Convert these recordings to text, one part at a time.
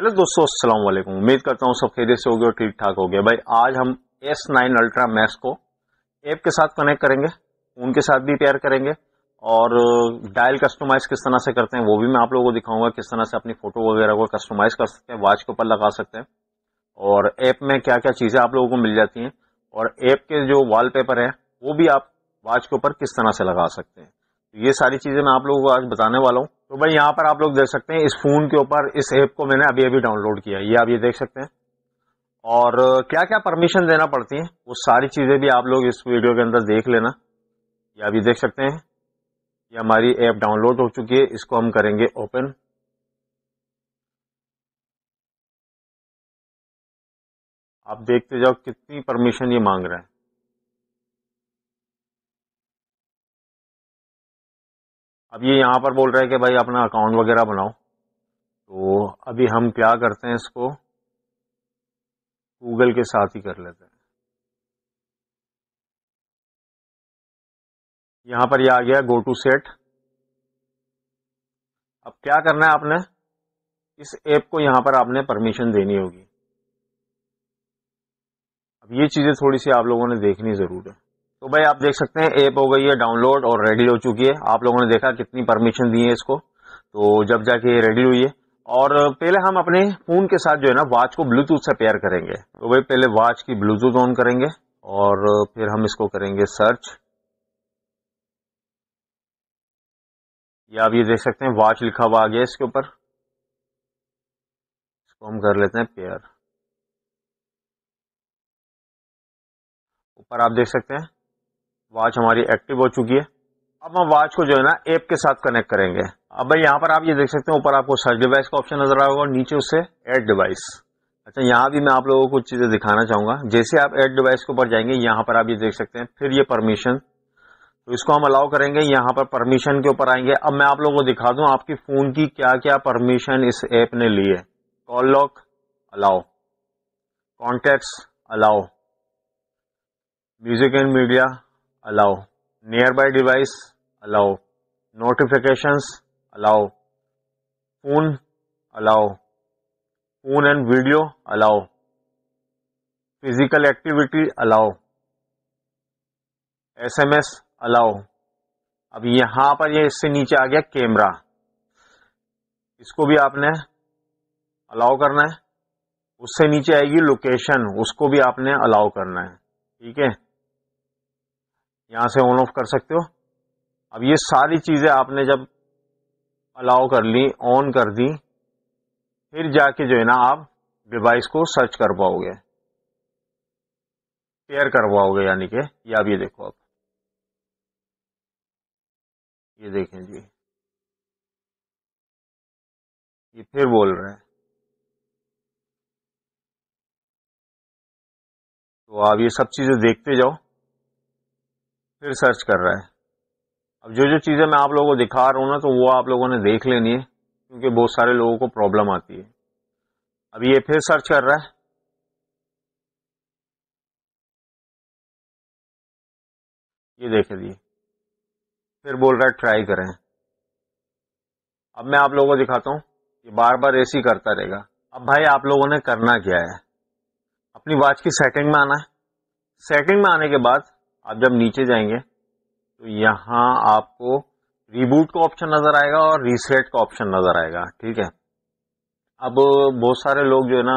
hello दोस्तों अस्सलाम वालेकुम उम्मीद करता हूँ सब खेदे से हो गया और ठीक ठाक हो गया भाई आज हम एस नाइन अल्ट्रा मैक्स को ऐप के साथ कनेक्ट करेंगे उनके साथ भी पेयर करेंगे और डायल uh, कस्टमाइज किस तरह से करते हैं वो भी मैं आप लोगों को दिखाऊंगा किस तरह से अपनी फोटो वगैरह को कस्टमाइज कर सकते हैं वॉच के ऊपर लगा सकते हैं और ऐप में क्या क्या चीज़ें आप लोगों को मिल जाती हैं और ऐप के जो वॉलपेपर है वो भी आप वॉच के ऊपर किस तरह से लगा सकते हैं ये सारी चीज़ें मैं आप लोगों को आज बताने वाला हूँ तो भाई यहाँ पर आप लोग देख सकते हैं इस फ़ोन के ऊपर इस ऐप को मैंने अभी अभी डाउनलोड किया ये आप ये देख सकते हैं और क्या क्या परमिशन देना पड़ती है वो सारी चीज़ें भी आप लोग इस वीडियो के अंदर देख लेना ये आप ये देख सकते हैं ये हमारी ऐप डाउनलोड हो चुकी है इसको हम करेंगे ओपन आप देखते जाओ कितनी परमिशन ये मांग रहे हैं अब ये यहाँ पर बोल रहे हैं कि भाई अपना अकाउंट वगैरह बनाओ तो अभी हम क्या करते हैं इसको गूगल के साथ ही कर लेते हैं यहाँ पर ये आ गया गो टू सेट अब क्या करना है आपने इस ऐप को यहाँ पर आपने परमिशन देनी होगी अब ये चीज़ें थोड़ी सी आप लोगों ने देखनी ज़रूर है तो भाई आप देख सकते हैं ऐप हो गई है डाउनलोड और रेडी हो चुकी है आप लोगों ने देखा कितनी परमिशन दी है इसको तो जब जाके ये रेडी हुई है और पहले हम अपने फोन के साथ जो है ना वॉच को ब्लूटूथ से पेयर करेंगे तो भाई पहले वॉच की ब्लूटूथ ऑन करेंगे और फिर हम इसको करेंगे सर्च ये आप ये देख सकते हैं वॉच लिखा हुआ आ गया इसके ऊपर इसको हम कर लेते हैं पेयर ऊपर आप देख सकते हैं वॉच हमारी एक्टिव हो चुकी है अब हम वॉच को जो है ना एप के साथ कनेक्ट करेंगे अब भाई यहाँ पर आप ये देख सकते हैं ऊपर आपको सर्च डिवाइस का ऑप्शन नजर आएगा और नीचे उससे एड डिवाइस अच्छा यहाँ भी मैं आप लोगों को कुछ चीजें दिखाना चाहूंगा जैसे आप एड डिवाइस के ऊपर जाएंगे यहाँ पर आप ये देख सकते हैं फिर ये परमिशन तो इसको हम अलाउ करेंगे यहाँ पर परमिशन के ऊपर आएंगे अब मैं आप लोगों को दिखा दूं आपकी फोन की क्या क्या परमिशन इस ऐप ने ली है call log allow contact allow music and media allow nearby device allow notifications allow phone allow phone and video allow physical activity allow sms allow अब यहां पर ये इससे नीचे आ गया कैमरा इसको भी आपने अलाउ करना है उससे नीचे आएगी लोकेशन उसको भी आपने अलाउ करना है ठीक है यहाँ से ऑन ऑफ कर सकते हो अब ये सारी चीज़ें आपने जब अलाउ कर ली ऑन कर दी फिर जाके जो है ना आप डिवाइस को सर्च कर पाओगे पेयर कर पाओगे यानी कि ये आप ये देखो आप ये देखें जी ये फिर बोल रहे हैं तो आप ये सब चीज़ें देखते जाओ फिर सर्च कर रहा है अब जो जो चीज़ें मैं आप लोगों को दिखा रहा हूँ ना तो वो आप लोगों ने देख लेनी है क्योंकि बहुत सारे लोगों को प्रॉब्लम आती है अब ये फिर सर्च कर रहा है ये देख दिए फिर बोल रहा है ट्राई करें अब मैं आप लोगों को दिखाता हूँ ये बार बार ऐसे ही करता रहेगा अब भाई आप लोगों ने करना क्या है अपनी वॉच की सेटिंग में आना है सेटिंग में आने के बाद आप जब नीचे जाएंगे तो यहाँ आपको रिबूट का ऑप्शन नज़र आएगा और रीसेट का ऑप्शन नज़र आएगा ठीक है अब बहुत सारे लोग जो है ना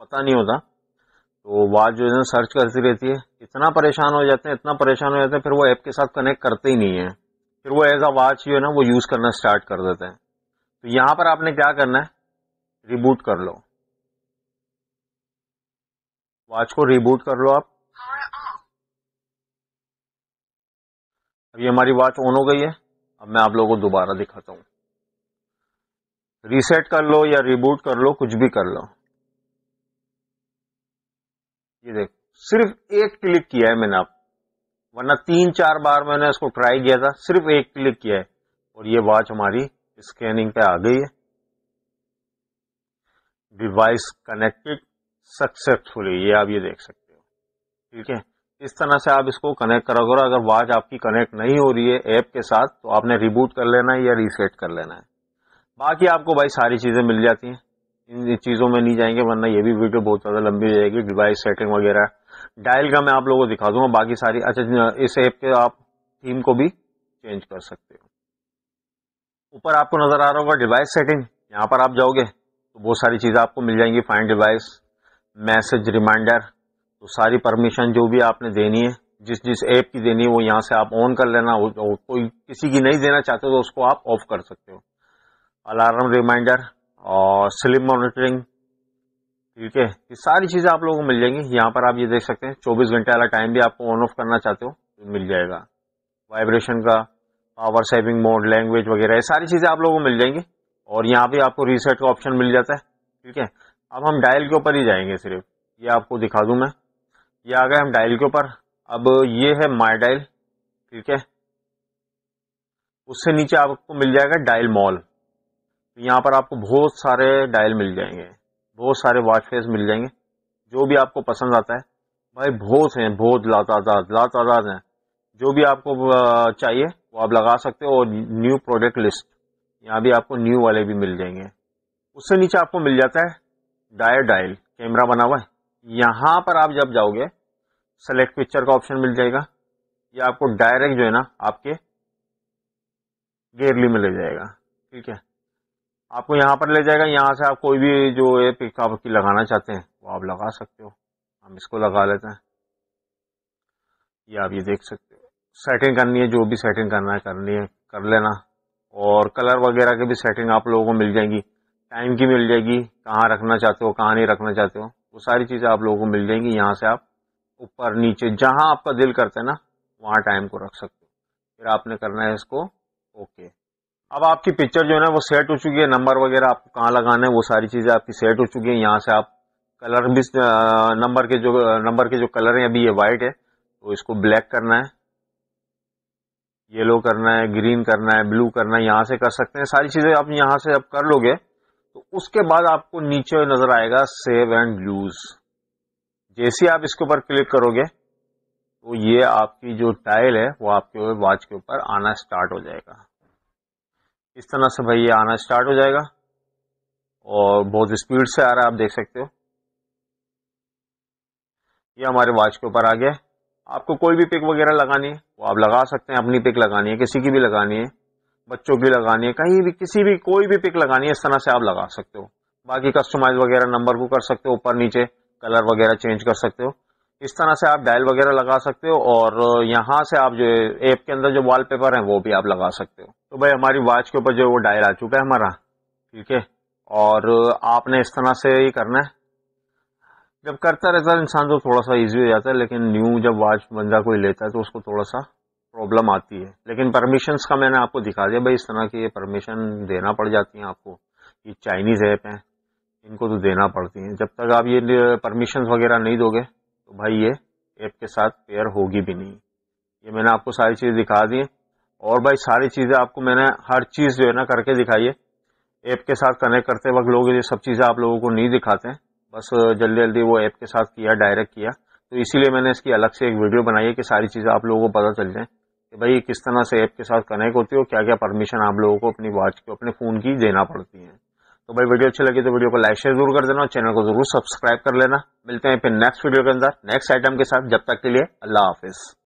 पता नहीं होता तो बात जो है ना सर्च करती रहती है इतना परेशान हो जाते हैं इतना परेशान हो जाते हैं फिर वो ऐप के साथ कनेक्ट करते ही नहीं है फिर वो एज अ वॉच जो है ना वो यूज़ करना स्टार्ट कर देते हैं तो यहाँ पर आपने क्या करना है रिबूट कर लो वॉच को रिबूट कर लो आप अब ये हमारी वॉच ऑन हो गई है अब मैं आप लोगों को दोबारा दिखाता हूं रीसेट कर लो या रिबूट कर लो कुछ भी कर लो ये देखो सिर्फ एक क्लिक किया है मैंने आप वरना तीन चार बार मैंने इसको ट्राई किया था सिर्फ एक क्लिक किया है और ये वॉच हमारी स्कैनिंग पे आ गई है डिवाइस कनेक्टेड सक्सेसफुली ये आप ये देख सकते हो ठीक है इस तरह से आप इसको कनेक्ट करोगे और अगर वॉच आपकी कनेक्ट नहीं हो रही है ऐप के साथ तो आपने रिबूट कर लेना है या रीसेट कर लेना है बाकी आपको भाई सारी चीज़ें मिल जाती हैं इन चीज़ों में नहीं जाएंगे वरना ये भी वीडियो बहुत ज़्यादा लंबी हो जाएगी डिवाइस सेटिंग वगैरह डायल का मैं आप लोगों को दिखा दूंगा बाकी सारी अच्छा इस ऐप के आप थीम को भी चेंज कर सकते हो ऊपर आपको नज़र आ रहा होगा डिवाइस सेटिंग यहाँ पर आप जाओगे तो बहुत सारी चीज़ें आपको मिल जाएंगी फाइन डिवाइस मैसेज रिमाइंडर तो सारी परमिशन जो भी आपने देनी है जिस जिस ऐप की देनी है वो यहाँ से आप ऑन कर लेना कोई किसी की नहीं देना चाहते तो उसको आप ऑफ कर सकते हो अलार्म रिमाइंडर और स्लिप मॉनिटरिंग ठीक है ये सारी चीज़ें आप लोगों को मिल जाएंगी यहाँ पर आप ये देख सकते हैं 24 घंटे वाला टाइम भी आपको ऑन ऑफ करना चाहते हो तो मिल जाएगा वाइब्रेशन का पावर सेविंग मोड लैंग्वेज वगैरह ये सारी चीज़ें आप लोगों को मिल जाएंगी और यहाँ भी आपको रीसेट का ऑप्शन मिल जाता है ठीक है अब हम डायल के ऊपर ही जाएंगे सिर्फ ये आपको दिखा दूँ मैं ये आ गए हम डायल के ऊपर अब ये है माई डायल ठीक है उससे नीचे आपको मिल जाएगा डायल मॉल तो यहाँ पर आपको बहुत सारे डायल मिल जाएंगे बहुत सारे वॉच फेस मिल जाएंगे जो भी आपको पसंद आता है भाई बहुत हैं बहुत लातादाद लातादाद हैं जो भी आपको चाहिए वो आप लगा सकते हो और न्यू प्रोडक्ट लिस्ट यहाँ भी आपको न्यू वाले भी मिल जाएंगे उससे नीचे आपको मिल जाता है डायर डायल कैमरा बना हुआ है यहाँ पर आप जब जाओगे सेलेक्ट पिक्चर का ऑप्शन मिल जाएगा ये आपको डायरेक्ट जो है ना आपके गेरली में ले जाएगा ठीक है आपको यहाँ पर ले जाएगा यहाँ से आप कोई भी जो ये पिक आपकी लगाना चाहते हैं वो आप लगा सकते हो हम इसको लगा लेते हैं ये आप ये देख सकते हो सेटिंग करनी है जो भी सेटिंग करना है करनी है कर लेना और कलर वगैरह की भी सेटिंग आप लोगों को मिल जाएगी टाइम की मिल जाएगी कहाँ रखना चाहते हो कहाँ नहीं रखना चाहते हो वो सारी चीज़ें आप लोगों को मिल जाएंगी यहाँ से आप ऊपर नीचे जहाँ आपका दिल करता है ना वहाँ टाइम को रख सकते हो फिर आपने करना है इसको ओके अब आपकी पिक्चर जो है ना वो सेट हो चुकी है नंबर वगैरह आपको कहाँ लगाना है वो सारी चीज़ें आपकी सेट हो चुकी है यहाँ से आप कलर भी नंबर के जो नंबर के जो कलर हैं अभी ये वाइट है तो इसको ब्लैक करना है येलो करना है ग्रीन करना है ब्लू करना है यहाँ से कर सकते हैं सारी चीज़ें आप यहाँ से आप कर लोगे तो उसके बाद आपको नीचे नजर आएगा सेव एंड यूज जैसे आप इसके ऊपर क्लिक करोगे तो ये आपकी जो टाइल है वो आपके वॉच के ऊपर आना स्टार्ट हो जाएगा इस तरह से भाई ये आना स्टार्ट हो जाएगा और बहुत स्पीड से आ रहा है आप देख सकते हो ये हमारे वॉच के ऊपर आ गया आपको कोई भी पिक वगैरह लगानी है वो आप लगा सकते हैं अपनी पिक लगानी है किसी की भी लगानी है बच्चों की लगानी है कहीं भी किसी भी कोई भी पिक लगानी है इस तरह से आप लगा सकते हो बाकी कस्टमाइज वगैरह नंबर को कर सकते हो ऊपर नीचे कलर वगैरह चेंज कर सकते हो इस तरह से आप डायल वगैरह लगा सकते हो और यहाँ से आप जो ऐप के अंदर जो वॉलपेपर है वो भी आप लगा सकते हो तो भाई हमारी वॉच के ऊपर जो वो डायल आ चुका है हमारा ठीक है और आपने इस तरह से ही करना है जब करता रहता है इंसान तो थोड़ा सा इजी हो जाता है लेकिन न्यू जब वॉच बंदा कोई लेता है तो उसको थोड़ा सा प्रॉब्लम आती है लेकिन परमिशन का मैंने आपको दिखा दिया भाई इस तरह की ये परमिशन देना पड़ जाती हैं आपको ये चाइनीज़ ऐप हैं इनको तो देना पड़ती हैं जब तक आप ये परमिशन वगैरह नहीं दोगे तो भाई ये ऐप के साथ पेयर होगी भी नहीं ये मैंने आपको सारी चीज़ दिखा दी और भाई सारी चीज़ें आपको मैंने हर चीज़ जो है ना करके दिखाई है ऐप के साथ कनेक्ट करते वक्त लोग ये सब चीज़ें आप लोगों को नहीं दिखाते हैं बस जल्दी जल्दी वो ऐप के साथ किया डायरेक्ट किया तो इसीलिए मैंने इसकी अलग से एक वीडियो बनाई है कि सारी चीज़ें आप लोगों को पता चल जाए कि भाई किस तरह से ऐप के साथ कनेक्ट होती हो क्या क्या परमिशन आप लोगों को अपनी वॉच की अपने फ़ोन की देना पड़ती है तो भाई वीडियो अच्छी लगी तो वीडियो को लाइक शेयर जरूर कर देना और चैनल को जरूर सब्सक्राइब कर लेना मिलते हैं फिर नेक्स्ट वीडियो के अंदर नेक्स्ट आइटम के साथ जब तक के लिए अल्लाह हाफिज़